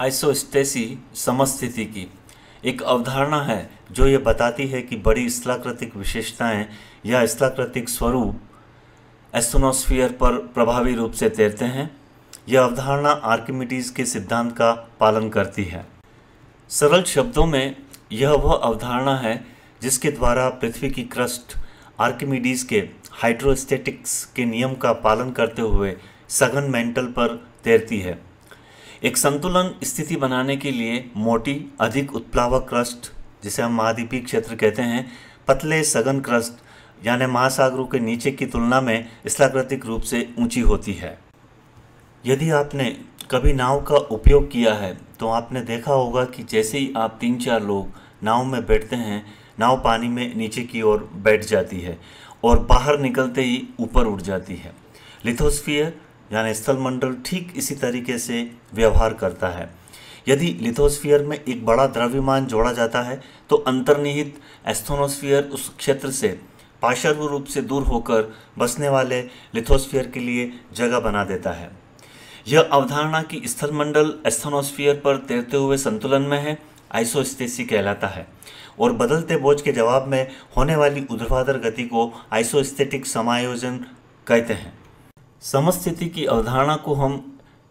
isostasy समस्थिति की एक अवधारणा है जो ये बताती है कि बड़ी स्थलाकृतिक विशेषताएं या स्थलाकृतिक स्वरूप एस्थोनोस्फियर पर प्रभावी रूप से तैरते हैं यह अवधारणा आर्किमिडीज़ के सिद्धांत का पालन करती है सरल शब्दों में यह वह अवधारणा है जिसके द्वारा पृथ्वी की क्रस्ट आर्किमिडीज़ के हाइड्रोस्टेटिक्स के नियम का पालन करते हुए सघन मेंटल पर तैरती है एक संतुलन स्थिति बनाने के लिए मोटी अधिक उत्प्लावक क्रस्ट जिसे हम महाद्वीपीय क्षेत्र कहते हैं पतले सघन क्रस्ट यानी महासागरों के नीचे की तुलना में स्थलाकृतिक रूप से ऊंची होती है यदि आपने कभी नाव का उपयोग किया है तो आपने देखा होगा कि जैसे ही आप तीन चार लोग नाव में बैठते हैं नाव पानी में नीचे की ओर बैठ जाती है और बाहर निकलते ही ऊपर उठ जाती है लिथोस्फियर यानी स्थलमंडल ठीक इसी तरीके से व्यवहार करता है यदि लिथोस्फियर में एक बड़ा द्रव्यमान जोड़ा जाता है तो अंतर्निहित एस्थोनोस्फियर उस क्षेत्र से पाशर्व रूप से दूर होकर बसने वाले लिथोस्फियर के लिए जगह बना देता है यह अवधारणा कि स्थलमंडल एस्थोनोस्फियर पर तैरते हुए संतुलन में है आइसोस्टेसी कहलाता है और बदलते बोझ के जवाब में होने वाली ऊर्ध्वाधर गति को आइसोस्थेटिक समायोजन कहते हैं समस्थिति की अवधारणा को हम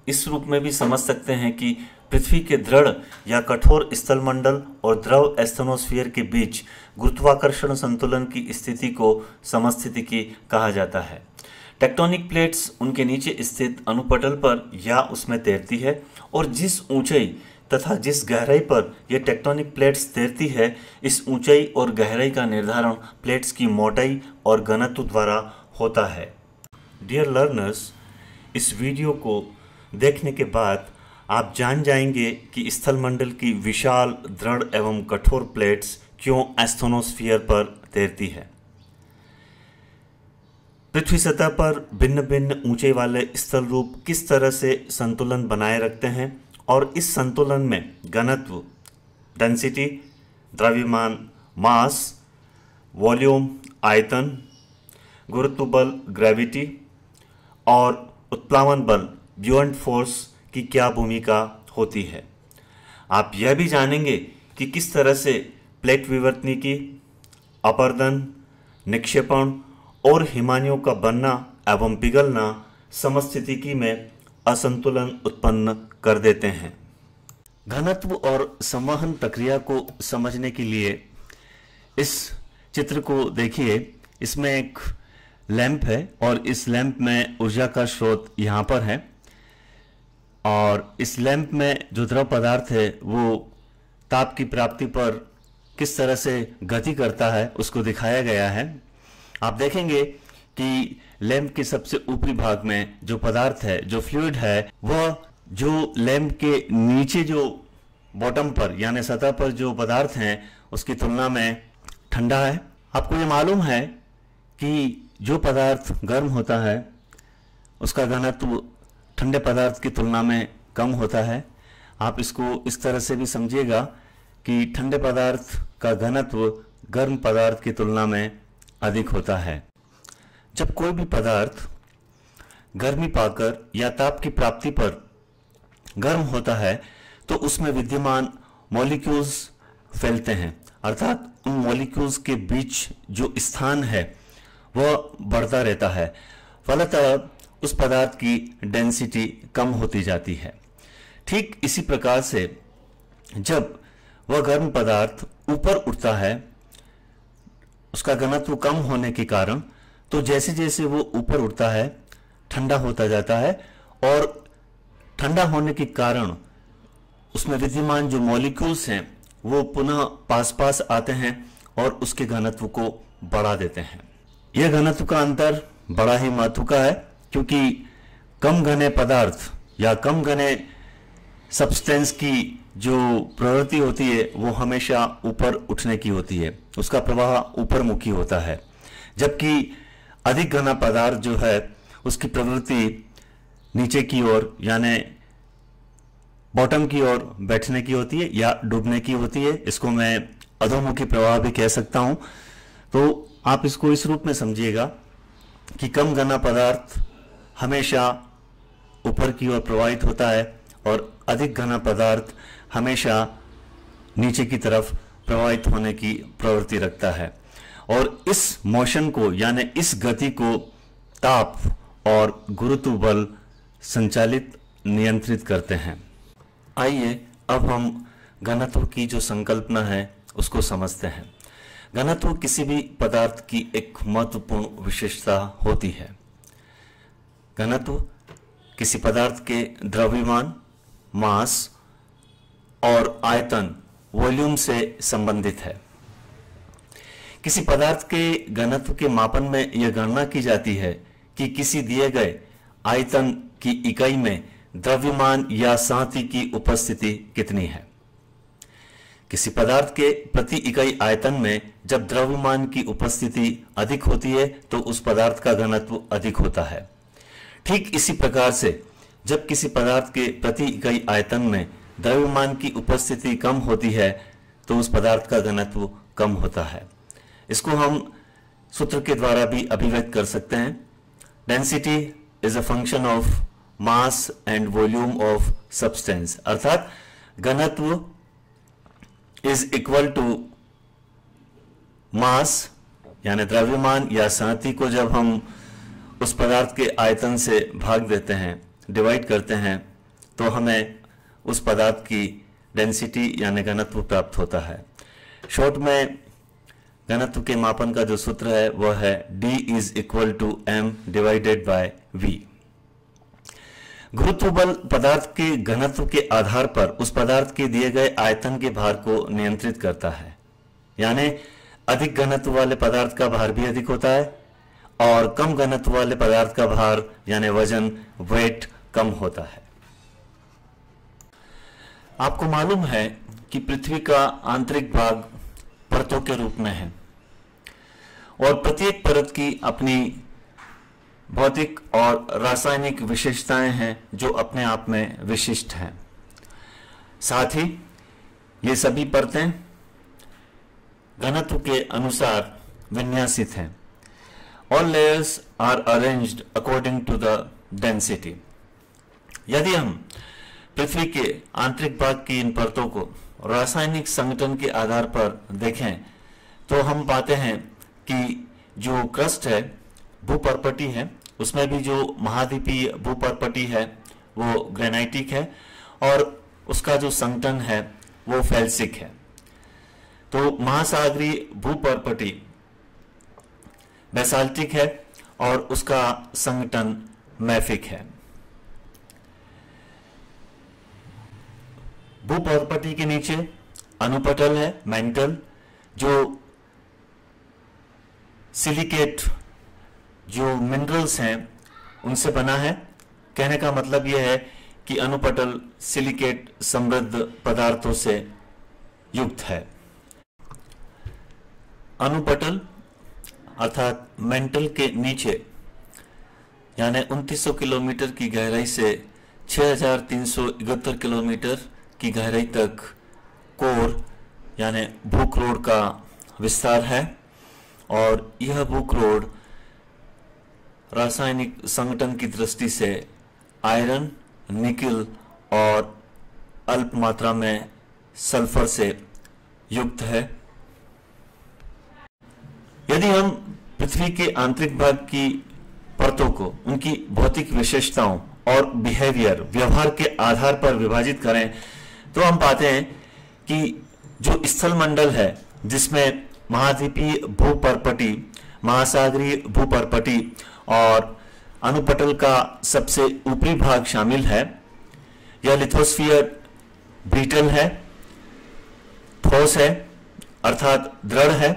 इस रूप में भी समझ सकते हैं कि पृथ्वी के दृढ़ या कठोर स्थलमंडल और द्रव एस्थनोस्फीयर के बीच गुरुत्वाकर्षण संतुलन की स्थिति को समस्थिति की कहा जाता है टेक्टोनिक प्लेट्स उनके नीचे स्थित अनुपटल पर या उसमें तैरती है और जिस ऊंचाई तथा जिस गहराई पर यह टेक्टोनिक प्लेट्स तैरती है इस ऊंचाई और गहराई का निर्धारण प्लेट्स की मोटाई और घनत्व द्वारा होता है डियर लर्नर्स इस वीडियो को देखने के बाद आप जान जाएंगे कि स्थलमंडल की विशाल दृढ़ एवं कठोर प्लेट्स क्यों एस्थोनोस्फियर पर तैरती है पृथ्वी सतह पर भिन्न भिन्न ऊंचे वाले स्थल रूप किस तरह से संतुलन बनाए रखते हैं और इस संतुलन में घनत्व डेंसिटी द्रव्यमान मास वॉल्यूम आयतन गुरुत्व बल ग्रेविटी और उत्प्लावन बल ब्यूएंट फोर्स की क्या भूमिका होती है आप यह भी जानेंगे कि किस तरह से प्लेट विवर्तनी की अपर्दन निक्षेपण और हिमानियों का बनना एवं पिघलना समस्थितिकी में असंतुलन उत्पन्न कर देते हैं घनत्व और संवहन प्रक्रिया को समझने के लिए इस चित्र को देखिए इसमें एक लैंप है और इस लैंप में ऊर्जा का स्रोत यहाँ पर है और इस लैंप में जो द्रव पदार्थ है वो ताप की प्राप्ति पर किस तरह से गति करता है उसको दिखाया गया है आप देखेंगे कि लैंप के सबसे ऊपरी भाग में जो पदार्थ है जो फ्लूड है वह जो लैंप के नीचे जो बॉटम पर यानी सतह पर जो पदार्थ हैं उसकी तुलना में ठंडा है आपको ये मालूम है कि जो पदार्थ गर्म होता है उसका घनत्व ठंडे पदार्थ की तुलना में कम होता है आप इसको इस तरह से भी समझिएगा कि ठंडे पदार्थ का घनत्व गर्म पदार्थ की तुलना में अधिक होता है जब कोई भी पदार्थ गर्मी पाकर या ताप की प्राप्ति पर गर्म होता है तो उसमें विद्यमान मॉलिक्यूल्स फैलते हैं अर्थात उन मॉलिक्यूल्स के बीच जो स्थान है वह बढ़ता रहता है फलतः उस पदार्थ की डेंसिटी कम होती जाती है ठीक इसी प्रकार से जब वह गर्म पदार्थ ऊपर उठता है उसका घनत्व कम होने के कारण तो जैसे जैसे वो ऊपर उठता है ठंडा होता जाता है और ठंडा होने के कारण उसमें विद्यमान जो मॉलिक्यूल्स हैं वो पुनः पास पास आते हैं और उसके घनत्व को बढ़ा देते हैं यह घनत्व का अंतर बड़ा ही महत्व का है क्योंकि कम घने पदार्थ या कम घने सब्सटेंस की जो प्रवृत्ति होती है वो हमेशा ऊपर उठने की होती है उसका प्रवाह ऊपर मुखी होता है जबकि अधिक घना पदार्थ जो है उसकी प्रवृत्ति नीचे की ओर यानी बॉटम की ओर बैठने की होती है या डूबने की होती है इसको मैं अधोमुखी प्रवाह भी कह सकता हूँ तो आप इसको इस रूप में समझिएगा कि कम घना पदार्थ हमेशा ऊपर की ओर प्रवाहित होता है और अधिक घना पदार्थ हमेशा नीचे की तरफ प्रवाहित होने की प्रवृत्ति रखता है और इस मोशन को यानी इस गति को ताप और गुरुत्व बल संचालित नियंत्रित करते हैं आइए अब हम घनत्व की जो संकल्पना है उसको समझते हैं घनत्व किसी भी पदार्थ की एक महत्वपूर्ण विशेषता होती है घनत्व किसी पदार्थ के द्रव्यमान मास और आयतन वॉल्यूम से संबंधित है किसी पदार्थ के घनत्व के मापन में यह गणना की जाती है कि किसी दिए गए आयतन की इकाई में द्रव्यमान या साथी की उपस्थिति कितनी है किसी पदार्थ के प्रति इकाई आयतन में जब द्रव्यमान की उपस्थिति अधिक होती है तो उस पदार्थ का घनत्व अधिक होता है ठीक इसी प्रकार से जब किसी पदार्थ के प्रति इकाई आयतन में द्रव्यमान की उपस्थिति कम होती है तो उस पदार्थ का घनत्व कम होता है इसको हम सूत्र के द्वारा भी अभिव्यक्त कर सकते हैं density is a function of mass and volume of substance अर्थात घनत्व इज इक्वल टू मास यानी द्रव्यमान या शांति को जब हम उस पदार्थ के आयतन से भाग देते हैं डिवाइड करते हैं तो हमें उस पदार्थ की डेंसिटी यानी घनत्व प्राप्त होता है शॉर्ट में घनत्व के मापन का जो सूत्र है वह है d is equal to M divided by v गुरुत्व बल पदार्थ के घनत्व के आधार पर उस पदार्थ के दिए गए आयतन के भार को नियंत्रित करता है यानी अधिक घनत्व वाले पदार्थ का भार भी अधिक होता है और कम घनत्व वाले पदार्थ का भार यानी वजन वेट कम होता है आपको मालूम है कि पृथ्वी का आंतरिक भाग परतों के रूप में है और प्रत्येक परत की अपनी भौतिक और रासायनिक विशेषताएं हैं जो अपने आप में विशिष्ट हैं साथ ही ये सभी परतें घनत्व के अनुसार विन्यासित हैं all layers are arranged according to the density यदि हम पृथ्वी के आंतरिक भाग की इन परतों को रासायनिक संगठन के आधार पर देखें तो हम पाते हैं कि जो क्रस्ट है भूपरपटी है उसमें भी जो महाद्वीपीय भूपरपटी है वो ग्रेनाइटिक है और उसका जो संगठन है वो फेल्सिक है तो महासागरी भूपर्पटी बेसाल्टिक है और उसका संगठन मैफिक है भूपर्पटी के नीचे अनुपटल है मेंटल जो सिलिकेट जो मिनरल्स हैं उनसे बना है कहने का मतलब यह है कि अनुपटल सिलिकेट समृद्ध पदार्थों से युक्त है अनुपटल अर्थात मेंटल के नीचे यानी 2900 किलोमीटर की गहराई से 6371 किलोमीटर की गहराई तक कोर यानी रोड का विस्तार है और यह रोड रासायनिक संगठन की दृष्टि से आयरन निकिल और अल्प मात्रा में सल्फर से युक्त है यदि हम पृथ्वी के आंतरिक भाग की परतों को उनकी भौतिक विशेषताओं और बिहेवियर व्यवहार के आधार पर विभाजित करें तो हम पाते हैं कि जो स्थल मंडल है जिसमें महाद्वीपीय भूपरपटी महासागरीय भूपरपटी और अनुपटल का सबसे ऊपरी भाग शामिल है यह लिथोस्फियर ब्रिटल है ठोस है अर्थात दृढ़ है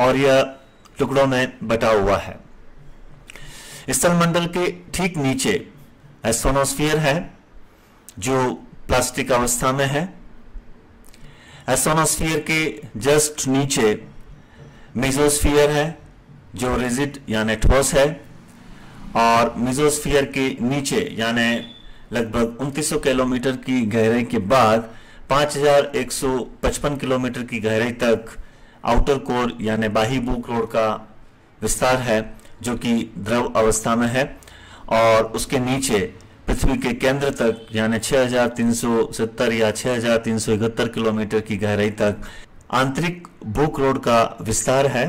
और यह टुकड़ों में बटा हुआ है स्थल मंडल के ठीक नीचे एस्ट्रोनोस्फियर है जो प्लास्टिक अवस्था में है एस्ट्रोनोस्फियर के जस्ट नीचे मिजोस्फियर है जो रिजिड यानी ठोस है और मिजोस्फियर के नीचे यानी लगभग उनतीस किलोमीटर की गहराई के बाद 5155 किलोमीटर की गहराई तक आउटर कोर यानी बाही कोर का विस्तार है जो कि द्रव अवस्था में है और उसके नीचे पृथ्वी के केंद्र तक यानी 6370 या 6371 किलोमीटर की गहराई तक आंतरिक रोड का विस्तार है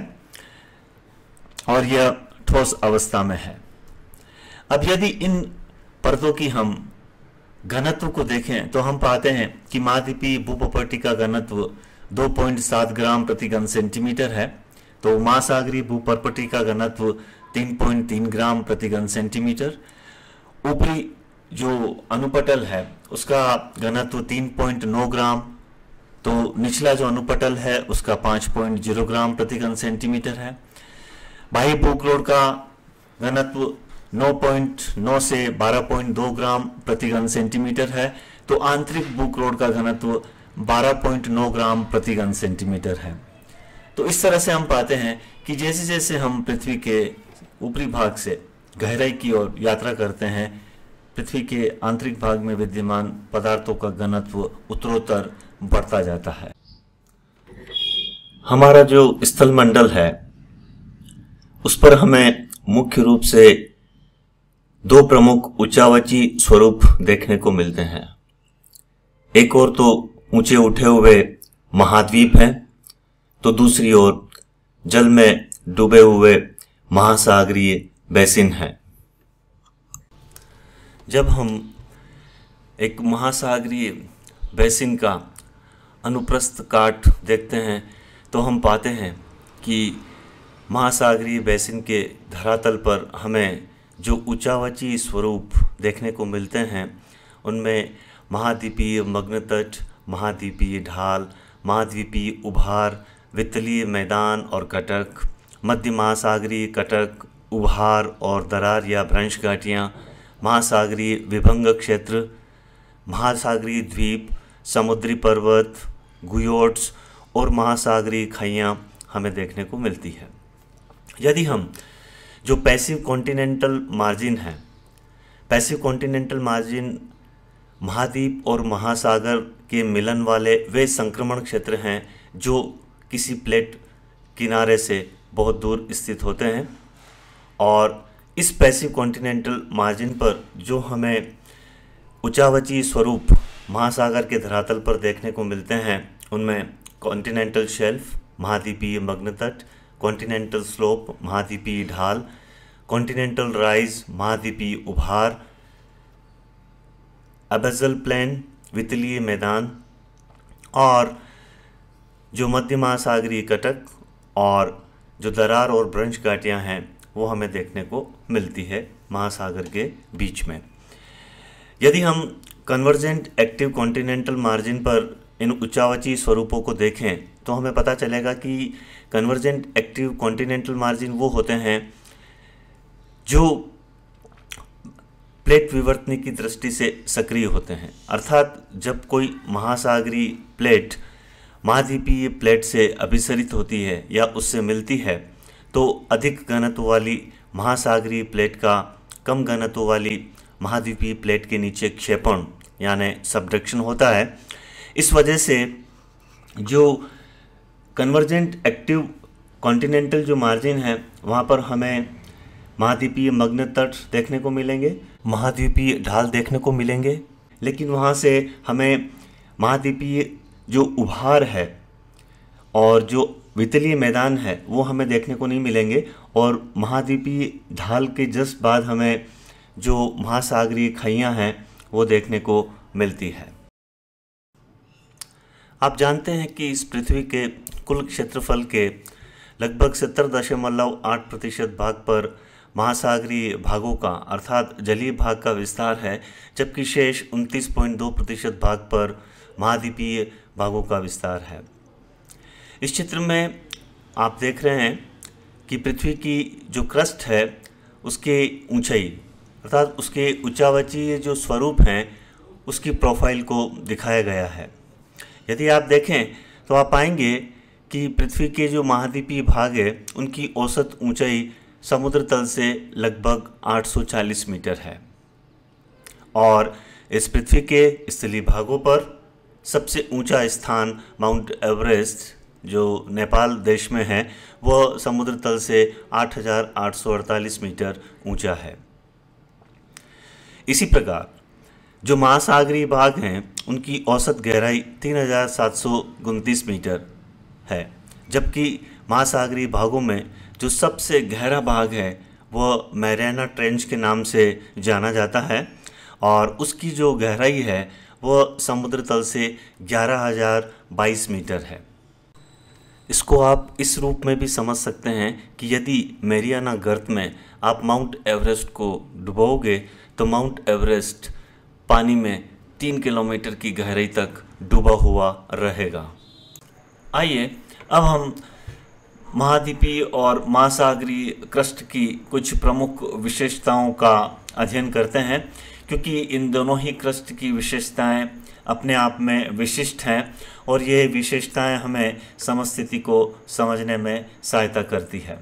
और यह ठोस अवस्था में है अब यदि इन परतों की हम घनत्व को देखें तो हम पाते हैं कि महाद्वीपीय भूपट्टी का घनत्व 2.7 ग्राम प्रति घन सेंटीमीटर है तो महासागरी भूपर्पटी का घनत्व 3.3 ग्राम प्रति घन सेंटीमीटर ऊपरी जो अनुपटल है उसका घनत्व 3.9 ग्राम तो निचला जो अनुपटल है उसका 5.0 ग्राम प्रति घन सेंटीमीटर है बाह्य भूक्रोड का घनत्व 9.9 से 12.2 ग्राम प्रति घन सेंटीमीटर है तो आंतरिक भूक्रोड का घनत्व 12.9 ग्राम प्रति घन सेंटीमीटर है तो इस तरह से हम पाते हैं कि जैसे जैसे हम पृथ्वी के ऊपरी भाग से गहराई की ओर यात्रा करते हैं पृथ्वी के आंतरिक भाग में विद्यमान पदार्थों का घनत्व उत्तरोत्तर बढ़ता जाता है हमारा जो स्थल मंडल है उस पर हमें मुख्य रूप से दो प्रमुख उच्चावची स्वरूप देखने को मिलते हैं एक और तो ऊंचे उठे हुए महाद्वीप हैं तो दूसरी ओर जल में डूबे हुए महासागरीय बेसिन है जब हम एक महासागरीय बेसिन का अनुप्रस्थ काट देखते हैं तो हम पाते हैं कि महासागरीय बेसिन के धरातल पर हमें जो ऊंचावची स्वरूप देखने को मिलते हैं उनमें महाद्वीपीय मग्न तट महाद्वीपीय ढाल महाद्वीपीय उभार वित्तलीय मैदान और कटक मध्य महासागरीय कटक उभार और दरार या भ्रंश घाटियाँ महासागरीय विभंग क्षेत्र महासागरीय द्वीप समुद्री पर्वत गुयोट्स और महासागरीय खाइयाँ हमें देखने को मिलती है यदि हम जो पैसिव कॉन्टिनेंटल मार्जिन है पैसिव कॉन्टिनेंटल मार्जिन महाद्वीप और महासागर के मिलन वाले वे संक्रमण क्षेत्र हैं जो किसी प्लेट किनारे से बहुत दूर स्थित होते हैं और इस पैसिव कॉन्टिनेंटल मार्जिन पर जो हमें उचावची स्वरूप महासागर के धरातल पर देखने को मिलते हैं उनमें कॉन्टिनेंटल शेल्फ महाद्वीपीय मग्न तट कॉन्टिनेंटल स्लोप महाद्वीपीय ढाल कॉन्टिनेंटल राइज महाद्वीपीय उभार अबेजल प्लेन वितलीय मैदान और जो मध्य महासागरीय कटक और जो दरार और ब्रंश घाटियाँ हैं वो हमें देखने को मिलती है महासागर के बीच में यदि हम कन्वर्जेंट एक्टिव कॉन्टिनेंटल मार्जिन पर इन उच्चावची स्वरूपों को देखें तो हमें पता चलेगा कि कन्वर्जेंट एक्टिव कॉन्टिनेंटल मार्जिन वो होते हैं जो प्लेट विवर्तनी की दृष्टि से सक्रिय होते हैं अर्थात जब कोई महासागरी प्लेट महाद्वीपीय प्लेट से अभिसरित होती है या उससे मिलती है तो अधिक घनत्व वाली महासागरीय प्लेट का कम घनत्व वाली महाद्वीपीय प्लेट के नीचे क्षेपण यानी सबडक्शन होता है इस वजह से जो कन्वर्जेंट एक्टिव कॉन्टिनेंटल जो मार्जिन है वहाँ पर हमें महाद्वीपीय मग्न तट देखने को मिलेंगे महाद्वीपीय ढाल देखने को मिलेंगे लेकिन वहाँ से हमें महाद्वीपीय जो उभार है और जो वितलीय मैदान है वो हमें देखने को नहीं मिलेंगे और महाद्वीपीय ढाल के जस्ट बाद हमें जो महासागरीय खइयाँ हैं वो देखने को मिलती है आप जानते हैं कि इस पृथ्वी के कुल क्षेत्रफल के लगभग सत्तर दशमलव आठ प्रतिशत भाग पर महासागरीय भागों का अर्थात जलीय भाग का विस्तार है जबकि शेष 29.2 प्रतिशत भाग पर महाद्वीपीय भागों का विस्तार है इस चित्र में आप देख रहे हैं कि पृथ्वी की जो क्रस्ट है उसके ऊंचाई अर्थात उसके उच्चावचीय जो स्वरूप हैं उसकी प्रोफाइल को दिखाया गया है यदि आप देखें तो आप पाएंगे कि पृथ्वी के जो महाद्वीपीय भाग है उनकी औसत ऊंचाई समुद्र तल से लगभग 840 मीटर है और इस पृथ्वी के स्थली भागों पर सबसे ऊंचा स्थान माउंट एवरेस्ट जो नेपाल देश में है वह समुद्र तल से 8,848 मीटर ऊंचा है इसी प्रकार जो महासागरीय भाग हैं उनकी औसत गहराई तीन मीटर है जबकि महासागरीय भागों में जो सबसे गहरा भाग है वह मैराना ट्रेंच के नाम से जाना जाता है और उसकी जो गहराई है वह समुद्र तल से 11,022 मीटर है इसको आप इस रूप में भी समझ सकते हैं कि यदि मेरियाना गर्त में आप माउंट एवरेस्ट को डुबोगे तो माउंट एवरेस्ट पानी में तीन किलोमीटर की गहराई तक डूबा हुआ रहेगा आइए अब हम महाद्वीपीय और महासागरीय क्रस्ट की कुछ प्रमुख विशेषताओं का अध्ययन करते हैं क्योंकि इन दोनों ही क्रस्ट की विशेषताएं अपने आप में विशिष्ट हैं और ये विशेषताएं हमें समस्थिति को समझने में सहायता करती है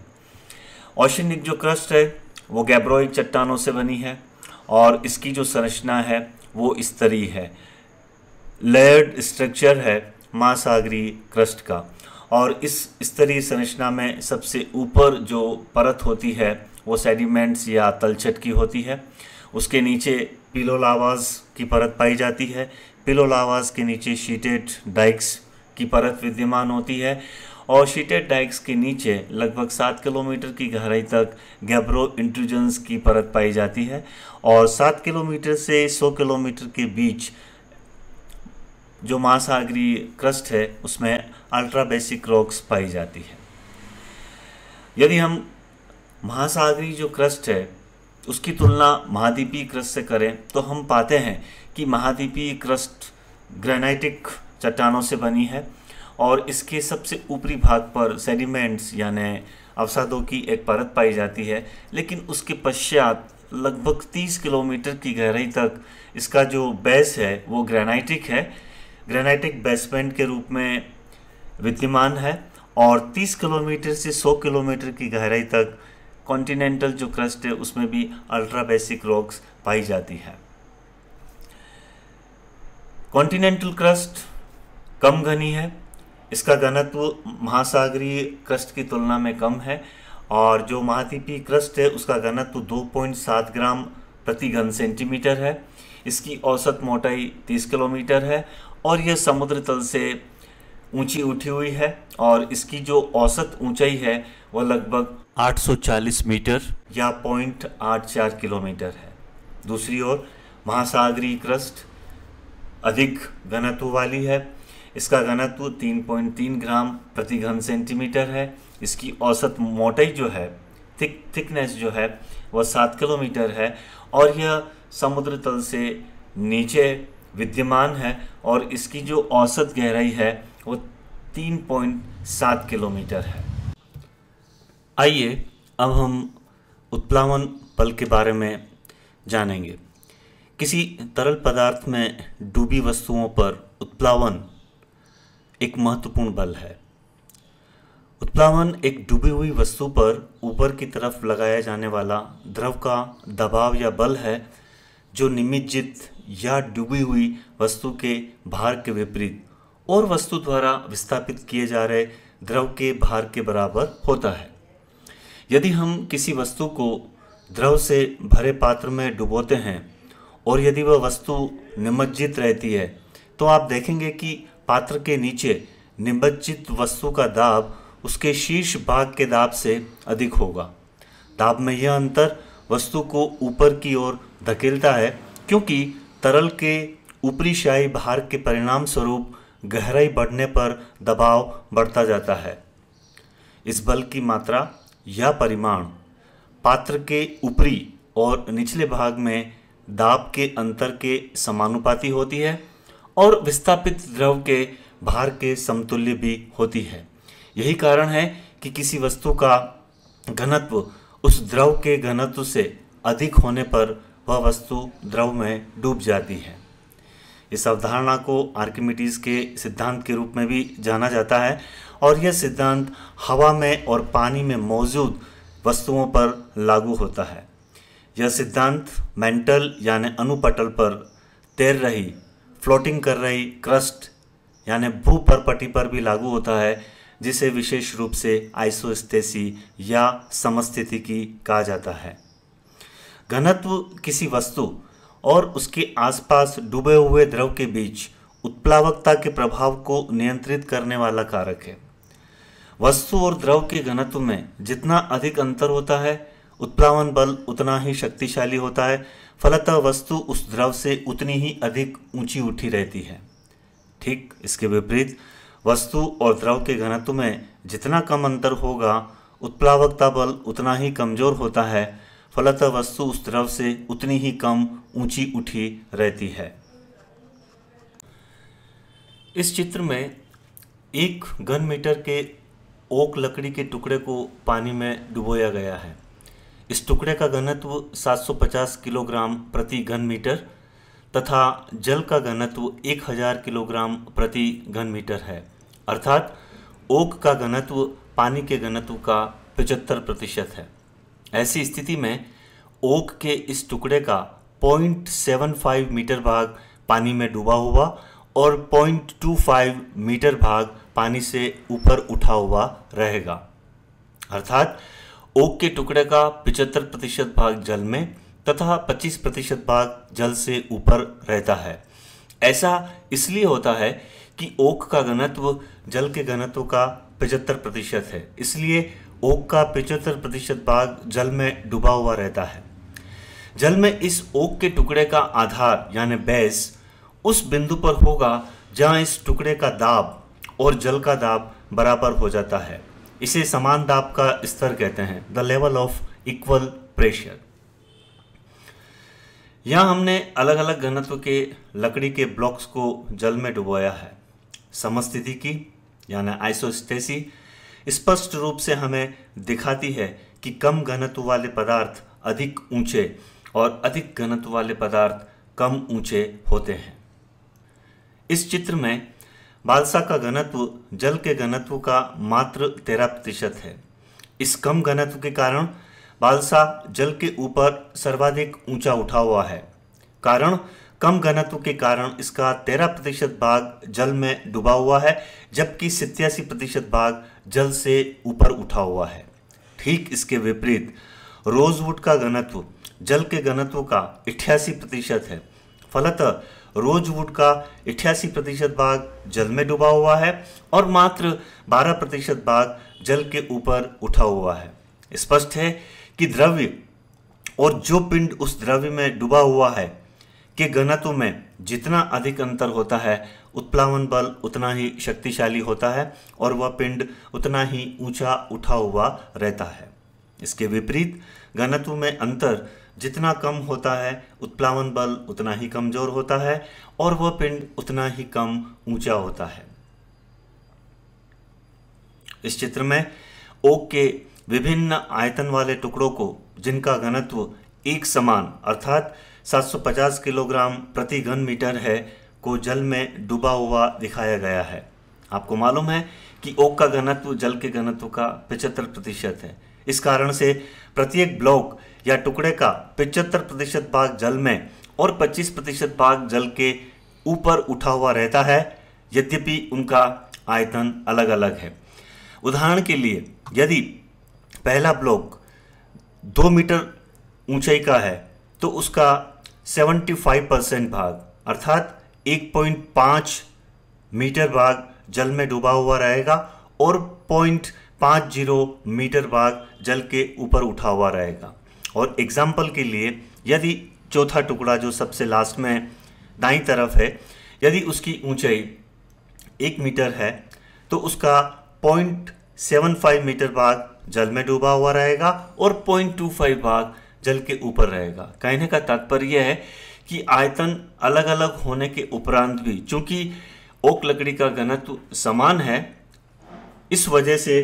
औशनिक जो क्रस्ट है वो गैब्रोइ चट्टानों से बनी है और इसकी जो संरचना है वो स्तरीय है लेयर्ड स्ट्रक्चर है महासागरी क्रस्ट का और इस स्तरीय संरचना में सबसे ऊपर जो परत होती है वो सेडिमेंट्स या तलछट की होती है उसके नीचे पिलोलावाज़ की परत पाई जाती है पिलोलावाज़ के नीचे शीटेड डाइक्स की परत विद्यमान होती है और शीटेड डाइक्स के नीचे लगभग सात किलोमीटर की गहराई तक गैब्रो इंट्रूजन्स की परत पाई जाती है और सात किलोमीटर से सौ किलोमीटर के बीच जो महासागरीय क्रस्ट है उसमें अल्ट्रा बेसिक रॉक्स पाई जाती है यदि हम महासागरी जो क्रस्ट है उसकी तुलना महाद्वीपीय क्रस्ट से करें तो हम पाते हैं कि महाद्वीपीय क्रस्ट ग्रेनाइटिक चट्टानों से बनी है और इसके सबसे ऊपरी भाग पर सेडिमेंट्स यानी अवसादों की एक परत पाई जाती है लेकिन उसके पश्चात लगभग 30 किलोमीटर की गहराई तक इसका जो बेस है वो ग्रेनाइटिक है ग्रेनाइटिक बेसमेंट के रूप में विद्यमान है और 30 किलोमीटर से 100 किलोमीटर की गहराई तक कॉन्टिनेंटल जो क्रस्ट है उसमें भी अल्ट्रा बेसिक रॉक्स पाई जाती है कॉन्टिनेंटल क्रस्ट कम घनी है इसका घनत्व महासागरीय क्रस्ट की तुलना में कम है और जो महाद्वीपीय क्रस्ट है उसका घनत्व 2.7 ग्राम प्रति घन सेंटीमीटर है इसकी औसत मोटाई 30 किलोमीटर है और यह समुद्र तल से ऊंची उठी हुई है और इसकी जो औसत ऊंचाई है वह लगभग 840 मीटर या पॉइंट आठ चार किलोमीटर है दूसरी ओर महासागरी क्रस्ट अधिक घनत्व वाली है इसका घनत्व 3.3 ग्राम प्रति घन सेंटीमीटर है इसकी औसत मोटाई जो है थिक थिकनेस जो है वह सात किलोमीटर है और यह समुद्र तल से नीचे विद्यमान है और इसकी जो औसत गहराई है वो 3.7 किलोमीटर है आइए अब हम उत्प्लावन पल के बारे में जानेंगे किसी तरल पदार्थ में डूबी वस्तुओं पर उत्प्लावन एक महत्वपूर्ण बल है उत्प्लावन एक डूबी हुई वस्तु पर ऊपर की तरफ लगाया जाने वाला द्रव का दबाव या बल है जो निमिज्जित या डूबी हुई वस्तु के भार के विपरीत और वस्तु द्वारा विस्थापित किए जा रहे द्रव के भार के बराबर होता है यदि हम किसी वस्तु को द्रव से भरे पात्र में डुबोते हैं और यदि वह वस्तु निमज्जित रहती है तो आप देखेंगे कि पात्र के नीचे निमज्जित वस्तु का दाब उसके शीर्ष भाग के दाब से अधिक होगा दाब में यह अंतर वस्तु को ऊपर की ओर धकेलता है क्योंकि तरल के ऊपरी शाही भार के परिणाम स्वरूप गहराई बढ़ने पर दबाव बढ़ता जाता है इस बल की मात्रा या परिमाण पात्र के ऊपरी और निचले भाग में दाब के अंतर के समानुपाती होती है और विस्थापित द्रव के भार के समतुल्य भी होती है यही कारण है कि किसी वस्तु का घनत्व उस द्रव के घनत्व से अधिक होने पर वह वस्तु द्रव में डूब जाती है इस अवधारणा को आर्किमिटीज के सिद्धांत के रूप में भी जाना जाता है और यह सिद्धांत हवा में और पानी में मौजूद वस्तुओं पर लागू होता है यह सिद्धांत मेंटल यानि अनुपटल पर तैर रही फ्लोटिंग कर रही क्रस्ट यानि भू परपटी पर भी लागू होता है जिसे विशेष रूप से आइसोस्थेसी या समस्थिति की कहा जाता है घनत्व किसी वस्तु और उसके आसपास डूबे हुए द्रव के बीच उत्प्लावकता के प्रभाव को नियंत्रित करने वाला कारक है वस्तु और द्रव के घनत्व में जितना अधिक अंतर होता है उत्प्लावन बल उतना ही शक्तिशाली होता है फलतः वस्तु उस द्रव से उतनी ही अधिक ऊंची उठी रहती है ठीक इसके विपरीत वस्तु और द्रव के घनत्व में जितना कम अंतर होगा उत्प्लावकता बल उतना ही कमजोर होता है फलत वस्तु उस द्रव से उतनी ही कम ऊंची उठी रहती है इस चित्र में एक घन मीटर के ओक लकड़ी के टुकड़े को पानी में डुबोया गया है इस टुकड़े का घनत्व 750 किलोग्राम प्रति घन मीटर तथा जल का घनत्व 1000 किलोग्राम प्रति घन मीटर है अर्थात ओक का घनत्व पानी के घनत्व का पचहत्तर प्रतिशत है ऐसी स्थिति में ओक के इस टुकड़े का 0.75 मीटर भाग पानी में डूबा हुआ और 0.25 मीटर भाग पानी से ऊपर उठा हुआ रहेगा अर्थात ओक के टुकड़े का 75 प्रतिशत भाग जल में तथा 25 प्रतिशत भाग जल से ऊपर रहता है ऐसा इसलिए होता है कि ओक का घनत्व जल के घनत्व का पचहत्तर प्रतिशत है इसलिए ओक का पिचहत्तर प्रतिशत भाग जल में डूबा हुआ रहता है जल में इस ओक के टुकड़े का आधार यानी बेस उस बिंदु पर होगा जहां इस टुकड़े का दाब और जल का दाब बराबर हो जाता है इसे समान दाब का स्तर कहते हैं the level of equal pressure यहां हमने अलग अलग घनत्व के लकड़ी के ब्लॉक्स को जल में डुबोया है समस्थिति की यानी आइसोस्टेसी स्पष्ट रूप से हमें दिखाती है कि कम घनत्व वाले पदार्थ अधिक ऊंचे और अधिक घनत्व वाले पदार्थ कम ऊंचे होते हैं इस चित्र में बालसा का घनत्व जल के घनत्व का मात्र तेरह प्रतिशत है इस कम घनत्व के कारण बालसा जल के ऊपर सर्वाधिक ऊंचा उठा हुआ है कारण कम घनत्व के कारण इसका 13 प्रतिशत भाग जल में डूबा हुआ है जबकि सितयासी प्रतिशत भाग जल से ऊपर उठा हुआ है ठीक इसके विपरीत रोजवुड का घनत्व जल के घनत्व का अठासी प्रतिशत है फलत रोजवुड का अठासी प्रतिशत भाग जल में डूबा हुआ है और मात्र 12 प्रतिशत भाग जल के ऊपर उठा हुआ है स्पष्ट है कि द्रव्य और जो पिंड उस द्रव्य में डूबा हुआ है के घनत्व में जितना अधिक अंतर होता है उत्प्लावन बल उतना ही शक्तिशाली होता है और वह पिंड उतना ही ऊंचा उठा हुआ रहता है इसके विपरीत घनत्व में अंतर जितना कम होता है उत्प्लावन बल उतना ही कमजोर होता है और वह पिंड उतना ही कम ऊंचा होता है इस चित्र में ओक के विभिन्न आयतन वाले टुकड़ों को जिनका घनत्व एक समान अर्थात 750 किलोग्राम प्रति घन मीटर है को जल में डूबा हुआ दिखाया गया है आपको मालूम है कि ओक का घनत्व जल के घनत्व का पिचहत्तर प्रतिशत है इस कारण से प्रत्येक ब्लॉक या टुकड़े का पिचहत्तर प्रतिशत भाग जल में और 25 प्रतिशत भाग जल के ऊपर उठा हुआ रहता है यद्यपि उनका आयतन अलग अलग है उदाहरण के लिए यदि पहला ब्लॉक दो मीटर ऊंचाई का है तो उसका 75 परसेंट भाग अर्थात 1.5 मीटर भाग जल में डूबा हुआ रहेगा और पॉइंट पाँच जीरो मीटर भाग जल के ऊपर उठा हुआ रहेगा और एग्जाम्पल के लिए यदि चौथा टुकड़ा जो सबसे लास्ट में दाई तरफ है यदि उसकी ऊंचाई एक मीटर है तो उसका पॉइंट सेवन फाइव मीटर भाग जल में डूबा हुआ रहेगा और पॉइंट टू फाइव भाग जल के ऊपर रहेगा कहने का तात्पर्य है कि आयतन अलग अलग होने के उपरांत भी चूंकि ओक लकड़ी का घनत्व समान है इस वजह से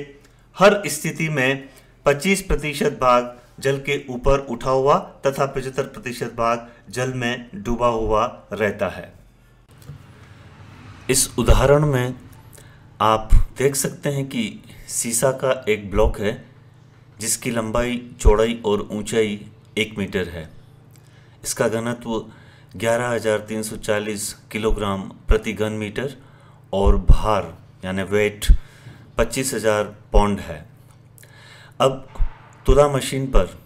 हर स्थिति में 25 प्रतिशत भाग जल के ऊपर उठा हुआ तथा पचहत्तर प्रतिशत भाग जल में डूबा हुआ रहता है इस उदाहरण में आप देख सकते हैं कि शीशा का एक ब्लॉक है जिसकी लंबाई चौड़ाई और ऊंचाई एक मीटर है इसका घनत्व 11,340 किलोग्राम प्रति घन मीटर और भार यानी वेट 25,000 पौंड है अब तुला मशीन पर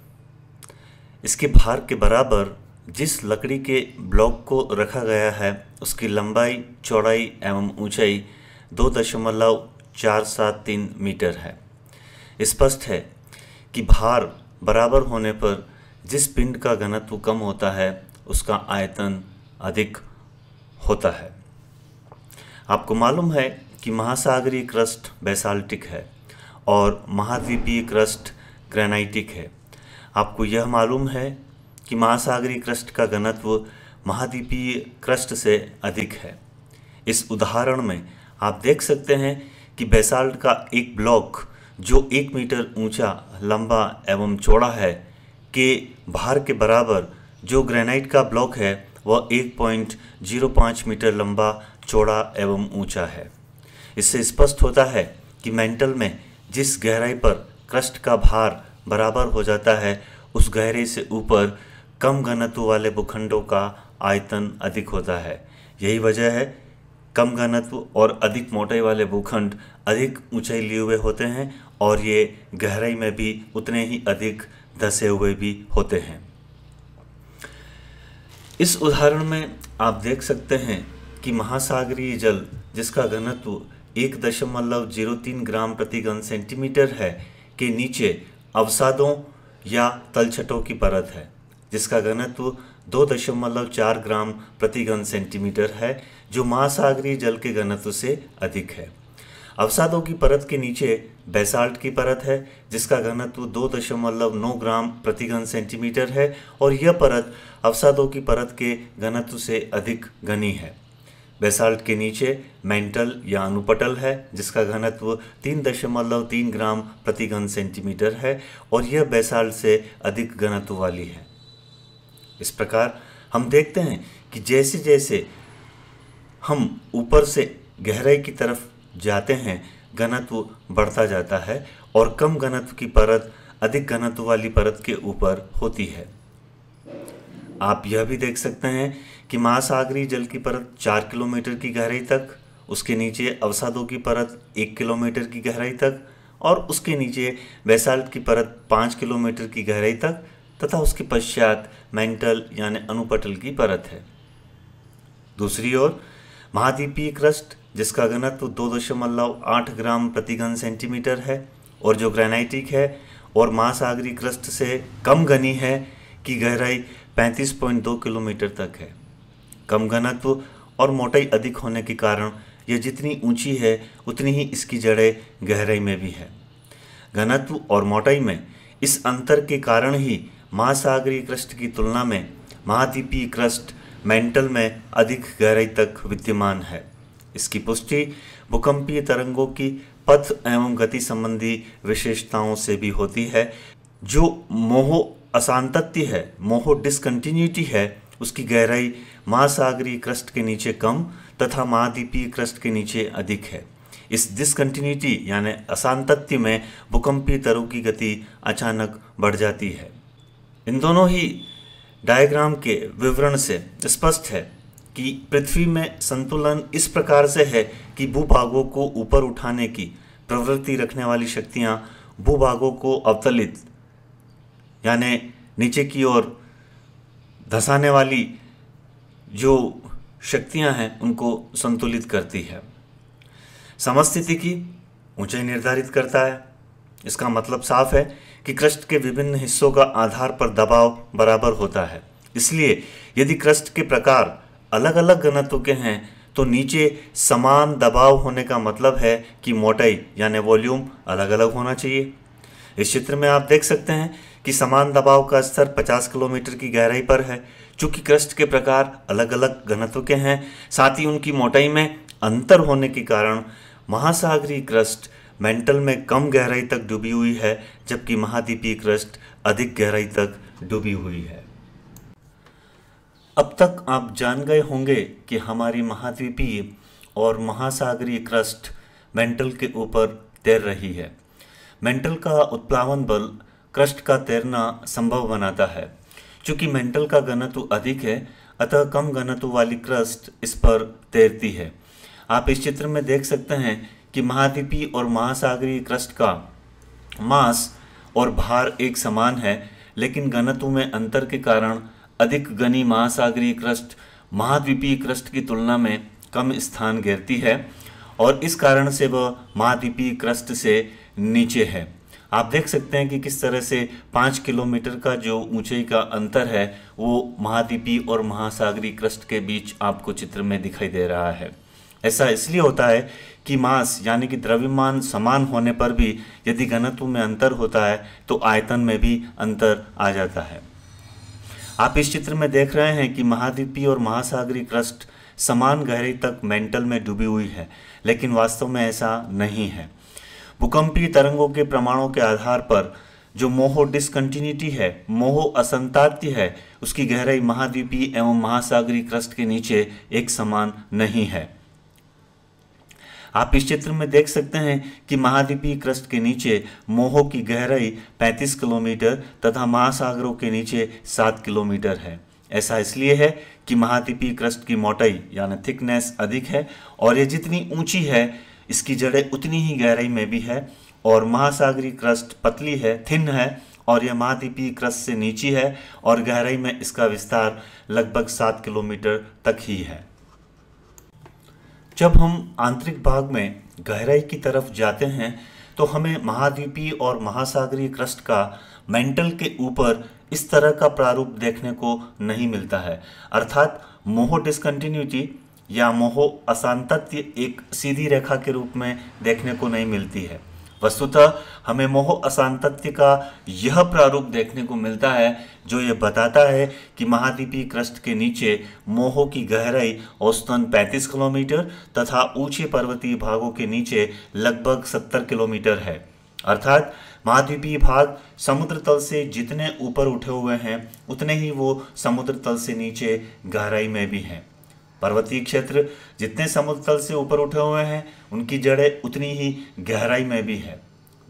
इसके भार के बराबर जिस लकड़ी के ब्लॉक को रखा गया है उसकी लंबाई चौड़ाई एवं ऊंचाई दो दशमलव चार सात तीन मीटर है स्पष्ट है कि भार बराबर होने पर जिस पिंड का घनत्व कम होता है उसका आयतन अधिक होता है आपको मालूम है कि महासागरीय क्रस्ट बेसाल्टिक है और महाद्वीपीय क्रस्ट ग्रेनाइटिक है आपको यह मालूम है कि महासागरीय क्रस्ट का घनत्व महाद्वीपीय क्रस्ट से अधिक है इस उदाहरण में आप देख सकते हैं कि बेसाल्ट का एक ब्लॉक जो एक मीटर ऊंचा, लंबा एवं चौड़ा है के भार के बराबर जो ग्रेनाइट का ब्लॉक है वह 1.05 मीटर लंबा चौड़ा एवं ऊंचा है इससे स्पष्ट होता है कि मेंटल में जिस गहराई पर क्रस्ट का भार बराबर हो जाता है उस गहरे से ऊपर कम घनत्व वाले भूखंडों का आयतन अधिक होता है यही वजह है कम घनत्व और अधिक मोटाई वाले भूखंड अधिक ऊंचाई लिए हुए होते हैं और ये गहराई में भी उतने ही अधिक धसे हुए भी होते हैं इस उदाहरण में आप देख सकते हैं कि महासागरीय जल जिसका घनत्व एक दशमलव जीरो तीन ग्राम प्रति घन सेंटीमीटर है के नीचे अवसादों या तलछटों की परत है जिसका घनत्व दो दशमलव चार ग्राम प्रति घन सेंटीमीटर है जो महासागरीय जल के घनत्व से अधिक है अवसादों की परत के नीचे बेसाल्ट की परत है जिसका घनत्व दो दशमलव नौ ग्राम प्रति घन सेंटीमीटर है और यह परत अवसादों की परत के घनत्व से अधिक घनी है बेसाल्ट के नीचे मेंटल या अनुपटल है जिसका घनत्व तीन दशमलव तीन ग्राम प्रति घन सेंटीमीटर है और यह बेसाल्ट से अधिक घनत्व वाली है इस प्रकार हम देखते हैं कि जैसे जैसे हम ऊपर से गहराई की तरफ जाते हैं घनत्व बढ़ता जाता है और कम घनत्व की परत अधिक घनत्व वाली परत के ऊपर होती है आप यह भी देख सकते हैं कि महासागरी जल की परत चार किलोमीटर की गहराई तक उसके नीचे अवसादों की परत एक किलोमीटर की गहराई तक और उसके नीचे बैसाल्ट की परत पाँच किलोमीटर की गहराई तक तथा उसके पश्चात मेंटल यानी अनुपटल की परत है दूसरी ओर महाद्वीपीय क्रस्ट जिसका घनत्व दो दशमलव आठ ग्राम प्रति घन सेंटीमीटर है और जो ग्रेनाइटिक है और महासागरी क्रस्ट से कम घनी है की गहराई 35.2 किलोमीटर तक है कम घनत्व और मोटाई अधिक होने के कारण यह जितनी ऊंची है उतनी ही इसकी जड़ें गहराई में भी है घनत्व और मोटाई में इस अंतर के कारण ही महासागरीय क्रस्ट की तुलना में महाद्वीपीय क्रस्ट मेंटल में अधिक गहराई तक विद्यमान है इसकी पुष्टि भूकंपीय तरंगों की पथ एवं गति संबंधी विशेषताओं से भी होती है जो मोह अशांतत्य है मोह डिसकंटिन्यूटी है उसकी गहराई महासागरीय क्रस्ट के नीचे कम तथा महाद्वीपीय क्रस्ट के नीचे अधिक है इस डिसकंटिन्यूटी यानी अशांतत्य में भूकंपीय तरु की गति अचानक बढ़ जाती है इन दोनों ही डायग्राम के विवरण से स्पष्ट है कि पृथ्वी में संतुलन इस प्रकार से है कि भूभागों को ऊपर उठाने की प्रवृत्ति रखने वाली शक्तियां भूभागों को अवतलित यानी नीचे की ओर धसाने वाली जो शक्तियां हैं उनको संतुलित करती है समस्थिति की ऊंचाई निर्धारित करता है इसका मतलब साफ है कि क्रस्ट के विभिन्न हिस्सों का आधार पर दबाव बराबर होता है इसलिए यदि क्रस्ट के प्रकार अलग अलग घनत्व के हैं तो नीचे समान दबाव होने का मतलब है कि मोटाई यानी वॉल्यूम अलग अलग होना चाहिए इस चित्र में आप देख सकते हैं कि समान दबाव का स्तर 50 किलोमीटर की गहराई पर है चूंकि क्रस्ट के प्रकार अलग अलग घनत्व के हैं साथ ही उनकी मोटाई में अंतर होने के कारण महासागरीय क्रस्ट मेंटल में कम गहराई तक डूबी हुई है जबकि महाद्वीपीय क्रस्ट अधिक गहराई तक डूबी हुई है अब तक आप जान गए होंगे कि हमारी महाद्वीपीय और महासागरीय क्रस्ट मेंटल के ऊपर तैर रही है मेंटल का उत्प्लावन बल क्रस्ट का तैरना संभव बनाता है क्योंकि मेंटल का घनत्व अधिक है अतः कम घनत्व वाली क्रस्ट इस पर तैरती है आप इस चित्र में देख सकते हैं कि महाद्वीपीय और महासागरीय क्रस्ट का मास और भार एक समान है लेकिन घनत्व में अंतर के कारण अधिक घनी महासागरीय क्रस्ट महाद्वीपीय क्रस्ट की तुलना में कम स्थान घेरती है और इस कारण से वह महाद्वीपीय क्रस्ट से नीचे है आप देख सकते हैं कि किस तरह से पाँच किलोमीटर का जो ऊंचाई का अंतर है वो महाद्वीपीय और महासागरीय क्रस्ट के बीच आपको चित्र में दिखाई दे रहा है ऐसा इसलिए होता है कि मास यानी कि द्रव्यमान समान होने पर भी यदि घनत्व में अंतर होता है तो आयतन में भी अंतर आ जाता है आप इस चित्र में देख रहे हैं कि महाद्वीपीय और महासागरी क्रस्ट समान गहरी तक मेंटल में डूबी हुई है लेकिन वास्तव में ऐसा नहीं है भूकंपीय तरंगों के प्रमाणों के आधार पर जो मोहो डिसकंटिन्यूटी है मोहो असंतात्य है उसकी गहराई महाद्वीपीय एवं महासागरी क्रस्ट के नीचे एक समान नहीं है आप इस चित्र में देख सकते हैं कि महाद्वीपीय क्रस्ट के नीचे मोहो की गहराई 35 किलोमीटर तथा महासागरों के नीचे 7 किलोमीटर है ऐसा इसलिए है कि महाद्वीपीय क्रस्ट की मोटाई यानी थिकनेस अधिक है और ये जितनी ऊंची है इसकी जड़ें उतनी ही गहराई में भी है और महासागरी क्रस्ट पतली है थिन है और यह महाद्वीपीय क्रस्ट से नीची है और गहराई में इसका विस्तार लगभग सात किलोमीटर तक ही है जब हम आंतरिक भाग में गहराई की तरफ जाते हैं तो हमें महाद्वीपी और महासागरीय क्रस्ट का मेंटल के ऊपर इस तरह का प्रारूप देखने को नहीं मिलता है अर्थात मोहो डिसकंटिन्यूटी या मोहो असांतत्य एक सीधी रेखा के रूप में देखने को नहीं मिलती है वस्तुतः हमें मोह असांतत्य का यह प्रारूप देखने को मिलता है जो ये बताता है कि महाद्वीपीय क्रस्ट के नीचे मोह की गहराई औसतन 35 किलोमीटर तथा ऊंचे पर्वतीय भागों के नीचे लगभग 70 किलोमीटर है अर्थात महाद्वीपीय भाग समुद्र तल से जितने ऊपर उठे हुए हैं उतने ही वो समुद्र तल से नीचे गहराई में भी हैं पर्वतीय क्षेत्र जितने समुद्र तल से ऊपर उठे हुए हैं उनकी जड़ें उतनी ही गहराई में भी है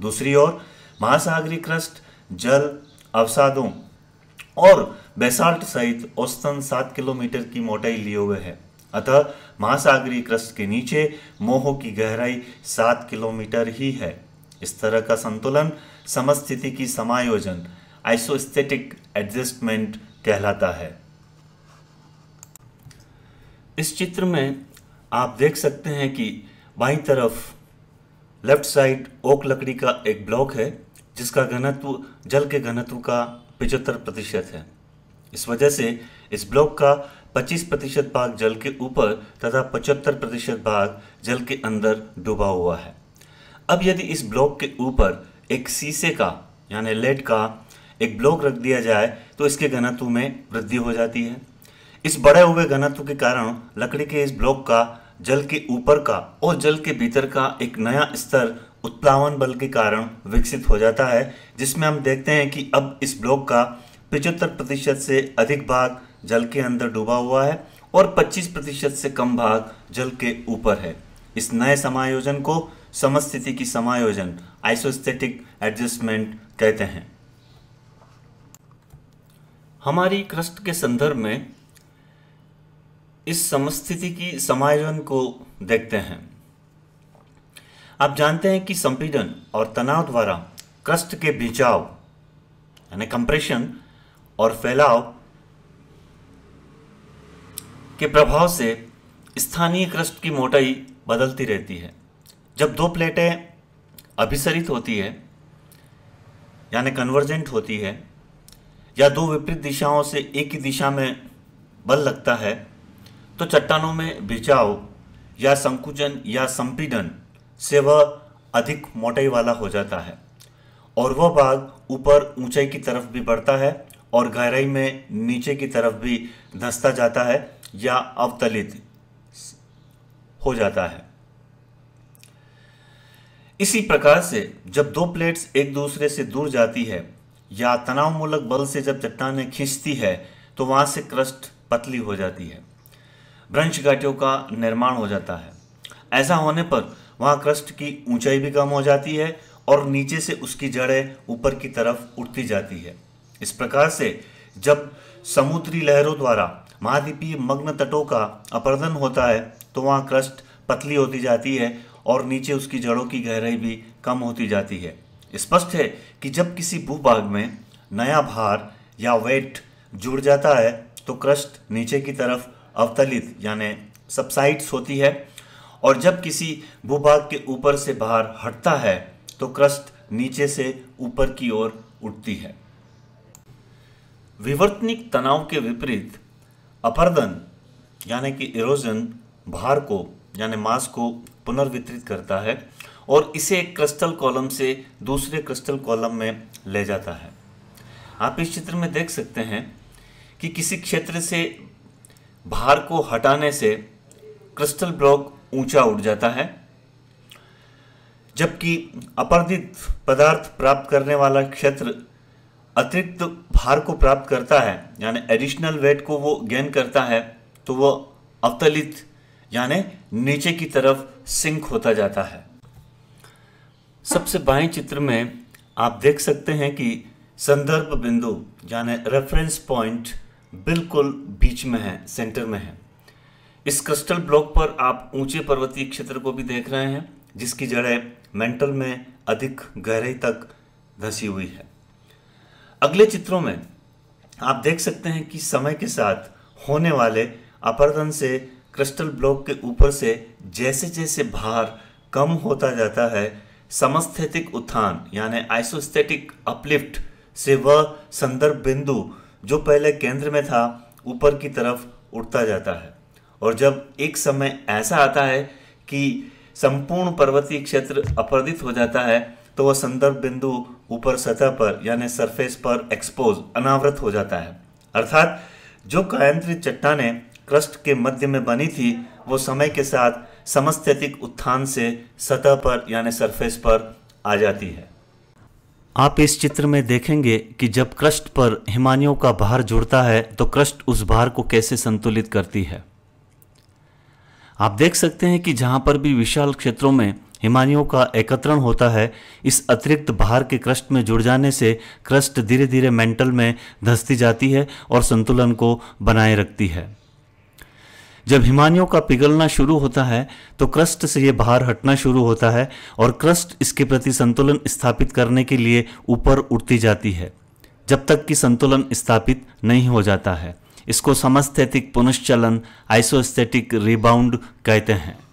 दूसरी ओर महासागरीय क्रस्ट जल अवसादों और बेसाल्ट सहित औसतन सात किलोमीटर की मोटाई लिए हुए है अतः महासागरीय क्रस्ट के नीचे मोह की गहराई सात किलोमीटर ही है इस तरह का संतुलन समस्थिति की समायोजन आइसोस्थेटिक एडजस्टमेंट कहलाता है इस चित्र में आप देख सकते हैं कि बाई तरफ लेफ्ट साइड ओक लकड़ी का एक ब्लॉक है जिसका घनत्व जल के घनत्व का पिचहत्तर प्रतिशत है इस वजह से इस ब्लॉक का 25 प्रतिशत भाग जल के ऊपर तथा 75 प्रतिशत भाग जल के अंदर डूबा हुआ है अब यदि इस ब्लॉक के ऊपर एक शीशे का यानी लेड का एक ब्लॉक रख दिया जाए तो इसके घनत्व में वृद्धि हो जाती है इस बढ़े हुए घनत्व के कारण लकड़ी के इस ब्लॉक का जल के ऊपर का और जल के भीतर का एक नया स्तर उत्प्लावन बल के कारण विकसित हो जाता है जिसमें हम देखते हैं कि अब इस ब्लॉक का पिचहत्तर प्रतिशत से अधिक भाग जल के अंदर डूबा हुआ है और 25 प्रतिशत से कम भाग जल के ऊपर है इस नए समायोजन को समस्थिति की समायोजन आइसोस्थेटिक एडजस्टमेंट कहते हैं हमारी क्रस्ट के संदर्भ में इस समस्थिति की समायोजन को देखते हैं आप जानते हैं कि संपीड़न और तनाव द्वारा क्रस्ट के बिचाव यानी कंप्रेशन और फैलाव के प्रभाव से स्थानीय क्रस्ट की मोटाई बदलती रहती है जब दो प्लेटें अभिसरित होती है यानी कन्वर्जेंट होती है या दो विपरीत दिशाओं से एक ही दिशा में बल लगता है तो चट्टानों में बिछाव या संकुचन या संपीडन से वह अधिक मोटाई वाला हो जाता है और वह भाग ऊपर ऊंचाई की तरफ भी बढ़ता है और गहराई में नीचे की तरफ भी धसता जाता है या अवतलित हो जाता है इसी प्रकार से जब दो प्लेट्स एक दूसरे से दूर जाती है या तनावमूलक बल से जब चट्टाने खींचती है तो वहां से क्रस्ट पतली हो जाती है भ्रंश घाटियों का निर्माण हो जाता है ऐसा होने पर वहाँ क्रस्ट की ऊंचाई भी कम हो जाती है और नीचे से उसकी जड़ें ऊपर की तरफ उठती जाती है इस प्रकार से जब समुद्री लहरों द्वारा महाद्वीपीय मग्न तटों का अपर्दन होता है तो वहाँ क्रस्ट पतली होती जाती है और नीचे उसकी जड़ों की गहराई भी कम होती जाती है स्पष्ट है कि जब किसी भूभाग में नया भार या वेट जुड़ जाता है तो क्रस्ट नीचे की तरफ अवतलित यानी सबसाइड्स होती है और जब किसी भूभाग के ऊपर से बाहर हटता है तो क्रस्ट नीचे से ऊपर की ओर उठती है विवर्तनिक तनाव के विपरीत अपर्दन यानी कि इरोजन भार को यानी मास को पुनर्वितरित करता है और इसे एक क्रिस्टल कॉलम से दूसरे क्रिस्टल कॉलम में ले जाता है आप इस चित्र में देख सकते हैं कि किसी क्षेत्र से भार को हटाने से क्रिस्टल ब्लॉक ऊंचा उठ जाता है जबकि अपर्दित पदार्थ प्राप्त करने वाला क्षेत्र अतिरिक्त भार को प्राप्त करता है यानी एडिशनल वेट को वो गेन करता है तो वो अवतलित यानी नीचे की तरफ सिंक होता जाता है सबसे बाएं चित्र में आप देख सकते हैं कि संदर्भ बिंदु यानी रेफरेंस पॉइंट बिल्कुल बीच में है सेंटर में है इस क्रिस्टल ब्लॉक पर आप ऊंचे पर्वतीय क्षेत्र को भी देख रहे हैं जिसकी जड़ें मेंटल में अधिक गहराई तक धसी हुई है अगले चित्रों में आप देख सकते हैं कि समय के साथ होने वाले अपर्दन से क्रिस्टल ब्लॉक के ऊपर से जैसे जैसे भार कम होता जाता है समस्थेटिक उत्थान यानी आइसोस्थेटिक अपलिफ्ट से वह संदर्भ बिंदु जो पहले केंद्र में था ऊपर की तरफ उठता जाता है और जब एक समय ऐसा आता है कि संपूर्ण पर्वतीय क्षेत्र अपरदित हो जाता है तो वह संदर्भ बिंदु ऊपर सतह पर यानी सरफेस पर एक्सपोज अनावृत हो जाता है अर्थात जो कायंत्रित चट्टाने क्रस्ट के मध्य में बनी थी वो समय के साथ समस्थितिक उत्थान से सतह पर यानी सरफेस पर आ जाती है आप इस चित्र में देखेंगे कि जब क्रस्ट पर हिमानियों का भार जुड़ता है तो क्रस्ट उस भार को कैसे संतुलित करती है आप देख सकते हैं कि जहां पर भी विशाल क्षेत्रों में हिमानियों का एकत्रण होता है इस अतिरिक्त भार के क्रस्ट में जुड़ जाने से क्रस्ट धीरे धीरे मेंटल में धंसती जाती है और संतुलन को बनाए रखती है जब हिमानियों का पिघलना शुरू होता है तो क्रस्ट से ये बाहर हटना शुरू होता है और क्रस्ट इसके प्रति संतुलन स्थापित करने के लिए ऊपर उठती जाती है जब तक कि संतुलन स्थापित नहीं हो जाता है इसको समस्थैतिक पुनश्चलन आइसोस्थेटिक रिबाउंड कहते हैं